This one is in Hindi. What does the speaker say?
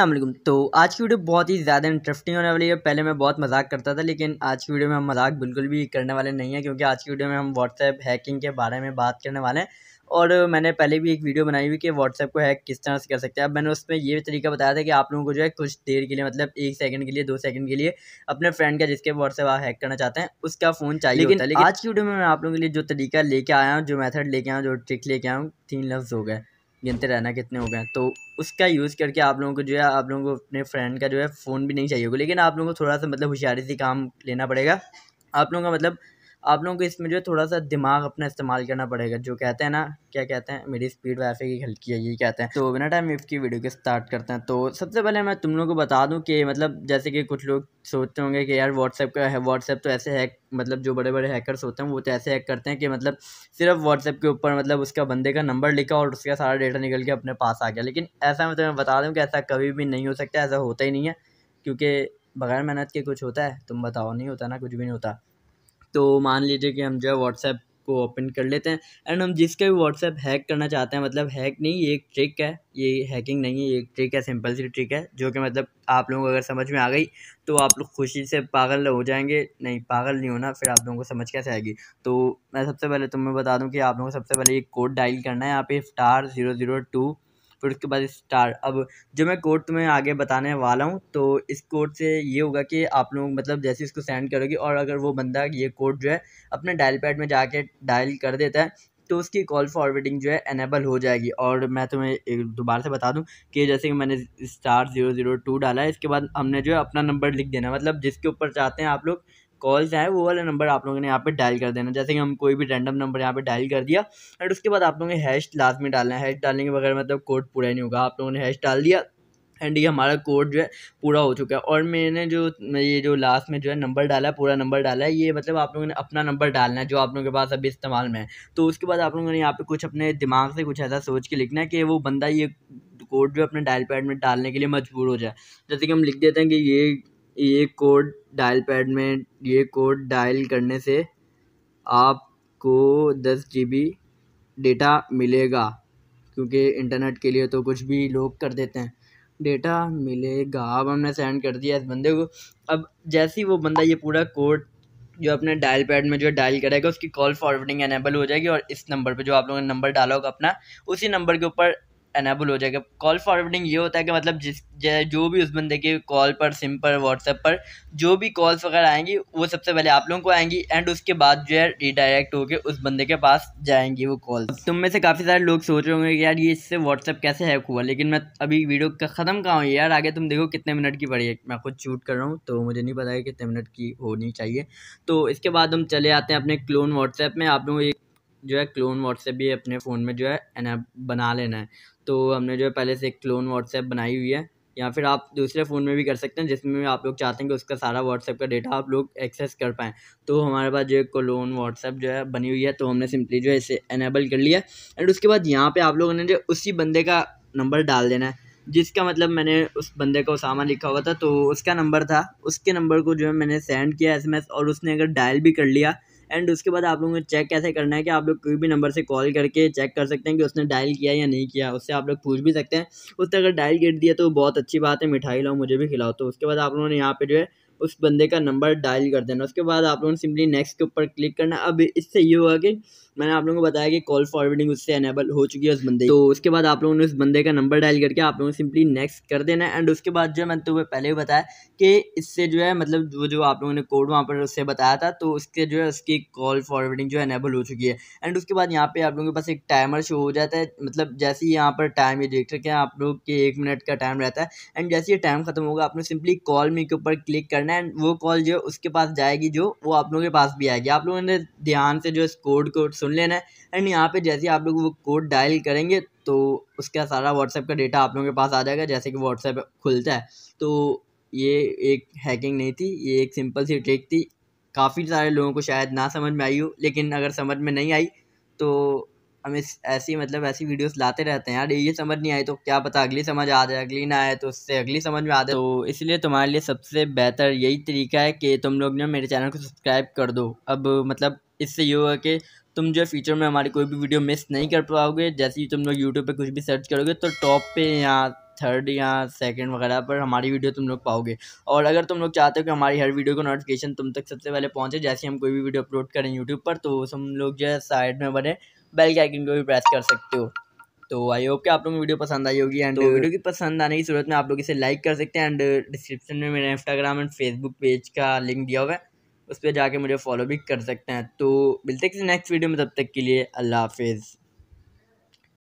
असलम तो आज की वीडियो बहुत ही ज़्यादा इंटरेस्टिंग होने वाली है पहले मैं बहुत मजाक करता था लेकिन आज की वीडियो में हम मजाक बिल्कुल भी करने वाले नहीं हैं क्योंकि आज की वीडियो में हम व्हाट्सएप हैकिंग के बारे में बात करने वाले हैं और मैंने पहले भी एक वीडियो बनाई हुई कि व्हाट्सएप को हैक किस तरह से कर सकते हैं अब मैंने उसमें ये तरीका बताया था कि आप लोगों को जो है कुछ देर के लिए मतलब एक सेकंड के लिए दो सेकंड के लिए अपने फ्रेंड का जिसके व्हाट्सएप आप हैक करना चाहते हैं उसका फ़ोन चाहिए लेकिन, होता है। लेकिन आज की वीडियो में मैं आप लोगों के लिए जो तरीका लेके आया हूँ जो मैथड लेके आया हूँ जो ट्रिक लेके आया हूँ तीन लफ्ज़ हो गए गिनते रहना कितने हो गए तो उसका यूज़ करके आप लोगों को जो है आप लोगों को अपने फ्रेंड का जो है फ़ोन भी नहीं चाहिए होगा लेकिन आप लोगों को थोड़ा सा मतलब होशियारी से काम लेना पड़ेगा आप लोगों का मतलब आप लोगों को इसमें जो है थोड़ा सा दिमाग अपना इस्तेमाल करना पड़ेगा जो कहते हैं ना क्या कहते हैं मेरी स्पीड वैसे ही हल्की है ये कहते हैं तो बिना टाइम वेव की वीडियो के स्टार्ट करते हैं तो सबसे पहले मैं तुम लोगों को बता दूं कि मतलब जैसे कि कुछ लोग सोचते होंगे कि यार व्हाट्सएप का है व्हाट्सएप तो ऐसे हैक मतलब जो बड़े बड़े हैकर्स होते हैं वो तो ऐसे हैक करते हैं कि मतलब सिर्फ व्हाट्सएप के ऊपर मतलब उसका बंदे का नंबर लिखा और उसका सारा डेटा निकल के अपने पास आ गया लेकिन ऐसा मैं तुम्हें बता दूँ कि ऐसा कभी भी नहीं हो सकता ऐसा होता ही नहीं है क्योंकि बगैर मेहनत के कुछ होता है तुम बताओ नहीं होता ना कुछ भी नहीं होता तो मान लीजिए कि हम जो है व्हाट्सएप को ओपन कर लेते हैं एंड हम जिसका भी व्हाट्सएप हैक करना चाहते हैं मतलब हैक नहीं ये एक ट्रिक है ये हैकिंग नहीं है ये एक ट्रिक है सिंपल सी ट्रिक है जो कि मतलब आप लोगों को अगर समझ में आ गई तो आप लोग खुशी से पागल हो जाएंगे नहीं पागल नहीं होना फिर आप लोगों को समझ कैसे आएगी तो मैं सबसे पहले तुम्हें तो बता दूँ कि आप लोगों को सबसे पहले एक कोड डायल करना है यहाँ पे स्टार ज़ीरो ज़ीरो टू फिर उसके बाद स्टार अब जो मैं कोड तुम्हें आगे बताने वाला हूँ तो इस कोड से ये होगा कि आप लोग मतलब जैसे इसको सेंड करोगे और अगर वो बंदा ये कोड जो है अपने डायल पैड में जाके डायल कर देता है तो उसकी कॉल फॉरवर्डिंग जो है एनेबल हो जाएगी और मैं तुम्हें दोबारा से बता दूं कि जैसे कि मैंने स्टार ज़ीरो ज़ीरो टू डाला है इसके बाद हमने जो है अपना नंबर लिख देना मतलब जिसके ऊपर चाहते हैं आप लोग कॉल हैं वो वाला नंबर आप लोगों ने यहाँ पे डायल कर देना जैसे कि हम कोई भी रैंडम नंबर यहाँ पे डायल कर दिया एंड उसके बाद आप लोगों ने हैश लास्ट में डालना है हैश डालने के बगैर मतलब कोड पूरा नहीं होगा आप लोगों ने हैश डाल दिया एंड ये हमारा कोड जो है पूरा हो चुका है और मैंने जो ये जो लास्ट में जो है नंबर डाला है पूरा नंबर डाला है ये मतलब आप लोगों ने अपना नंबर डालना है जो आप लोगों के पास अभी इस्तेमाल में है तो उसके बाद आप लोगों ने यहाँ पे कुछ अपने दिमाग से कुछ ऐसा सोच के लिखना है कि वो बंदा ये कोड जो अपने डायल पैड में डालने के लिए मजबूर हो जाए जैसे कि हम लिख देते हैं कि ये ये कोड डायल पैड में ये कोड डायल करने से आपको दस जी बी डेटा मिलेगा क्योंकि इंटरनेट के लिए तो कुछ भी लोग कर देते हैं डेटा मिलेगा अब हमने सेंड कर दिया इस बंदे को अब जैसे ही वो बंदा ये पूरा कोड जो अपने डायल पैड में जो डायल करेगा उसकी कॉल फॉरवर्डिंग एनेबल हो जाएगी और इस नंबर पे जो आप लोगों ने नंबर डाला होगा अपना उसी नंबर के ऊपर एनेबल हो जाएगा कॉल फॉरवर्डिंग ये होता है कि मतलब जिस जो भी उस बंदे के कॉल पर सिम पर व्हाट्सएप पर जो भी कॉल्स वगैरह आएंगी वो सबसे पहले आप लोगों को आएंगी एंड उसके बाद जो है रिडायरेक्ट होकर उस बंदे के पास जाएंगी वो कॉल तुम में से काफ़ी सारे लोग सोच रहे होंगे कि यार ये इससे व्हाट्सएप कैसे हैक हुआ लेकिन मैं अभी वीडियो का ख़त्म कहाँ हुई यार आगे तुम देखो कितने मिनट की पड़ी है मैं खुद शूट कर रहा हूँ तो मुझे नहीं पता है कितने मिनट की होनी चाहिए तो इसके बाद हम चले आते हैं अपने क्लोन व्हाट्सएप में आप लोगों को जो है क्लोन व्हाट्सएप भी अपने फ़ोन में जो है एन बना लेना है तो हमने जो है पहले से एक क्लोन व्हाट्सएप बनाई हुई है या फिर आप दूसरे फ़ोन में भी कर सकते हैं जिसमें भी आप लोग चाहते हैं कि उसका सारा व्हाट्सएप का डेटा आप लोग एक्सेस कर पाएँ तो हमारे पास जो है क्लोन व्हाट्सएप जो है बनी हुई है तो हमने सिंपली जो है इसे इनेबल कर लिया एंड उसके बाद यहाँ पर आप लोगों ने जो उसी बंदे का नंबर डाल देना है जिसका मतलब मैंने उस बंदे को सामान लिखा हुआ था तो उसका नंबर था उसके नंबर को जो है मैंने सेंड किया एस और उसने अगर डायल भी कर लिया एंड उसके बाद आप लोगों ने चेक कैसे करना है कि आप लोग कोई भी नंबर से कॉल करके चेक कर सकते हैं कि उसने डायल किया या नहीं किया उससे आप लोग पूछ भी सकते हैं उससे अगर डायल गिर दिया तो बहुत अच्छी बात है मिठाई लाओ मुझे भी खिलाओ तो उसके बाद आप लोगों ने यहाँ पर जो है उस बंदे का नंबर डायल कर देना उसके बाद आप लोगों ने सिंपली नेक्स्ट के ऊपर क्लिक करना अब इससे ये हुआ कि मैंने आप लोगों को बताया कि कॉल फॉरवर्डिंग उससे अनेबल हो चुकी है उस बंदे तो उसके बाद आप लोगों ने उस बंदे का नंबर डायल करके आप लोगों ने सिंपली नेक्स्ट कर देना है एंड उसके बाद जो मैंने तुम्हें पहले भी बताया कि इससे जो है मतलब वो जो आप लोगों ने कोड वहाँ पर उससे बताया था तो उसके जो है उसकी कॉल फॉरवर्डिंग जो है अनेबल हो चुकी है एंड उसके बाद यहाँ पर आप लोगों के पास एक टाइमर शो हो जाता है मतलब जैसे ही यहाँ पर टाइम ये देख सकते हैं आप लोग के एक मिनट का टाइम रहता है एंड जैसे ये टाइम खत्म होगा आप लोग सिंपली कॉल मी के ऊपर क्लिक करना करना है वो कॉल जो उसके पास जाएगी जो वो आप लोगों के पास भी आएगी आप लोगों ने ध्यान से जो इस कोड को सुन लेना है एंड यहाँ पे जैसे आप लोग वो कोड डायल करेंगे तो उसका सारा व्हाट्सएप का डेटा आप लोगों के पास आ जाएगा जैसे कि व्हाट्सएप खुलता है तो ये एक हैकिंग नहीं थी ये एक सिंपल सी ट्रिक थी काफ़ी सारे लोगों को शायद ना समझ में आई हो लेकिन अगर समझ में नहीं आई तो हम इस ऐसी मतलब ऐसी वीडियोस लाते रहते हैं यार ये समझ नहीं आई तो क्या पता अगली समझ आ जाए अगली ना आए तो उससे अगली समझ में आ जाए तो इसलिए तुम्हारे लिए सबसे बेहतर यही तरीका है कि तुम लोग ने मेरे चैनल को सब्सक्राइब कर दो अब मतलब इससे ये होगा कि तुम जो फ्यूचर में हमारी कोई भी वीडियो मिस नहीं कर पाओगे जैसे ही तुम लोग यूट्यूब पर कुछ भी सर्च करोगे तो टॉप पर या थर्ड या सेकंड वगैरह पर हमारी वीडियो तुम लोग पाओगे और अगर तुम लोग चाहते हो कि हमारी हर वीडियो का नोटिफिकेशन तुम तक सबसे पहले पहुंचे जैसे हम कोई भी वीडियो अपलोड करें यूट्यूब पर तो तुम लोग जो है साइड में बने बेल के आइकन को भी प्रेस कर सकते हो तो आई होप कि आप लोग वीडियो पसंद आई होगी एंड वीडियो तो की पसंद आने की सूरत में आप लोग इसे लाइक कर सकते हैं एंड डिस्क्रिप्शन में मेरा इंस्टाग्राम एंड फेसबुक पेज का लिंक दिया हुआ है उस पर जाके मुझे फॉलो भी कर सकते हैं तो मिलते हैं किसी नेक्स्ट वीडियो में तब तक के लिए अल्लाह हाफिज़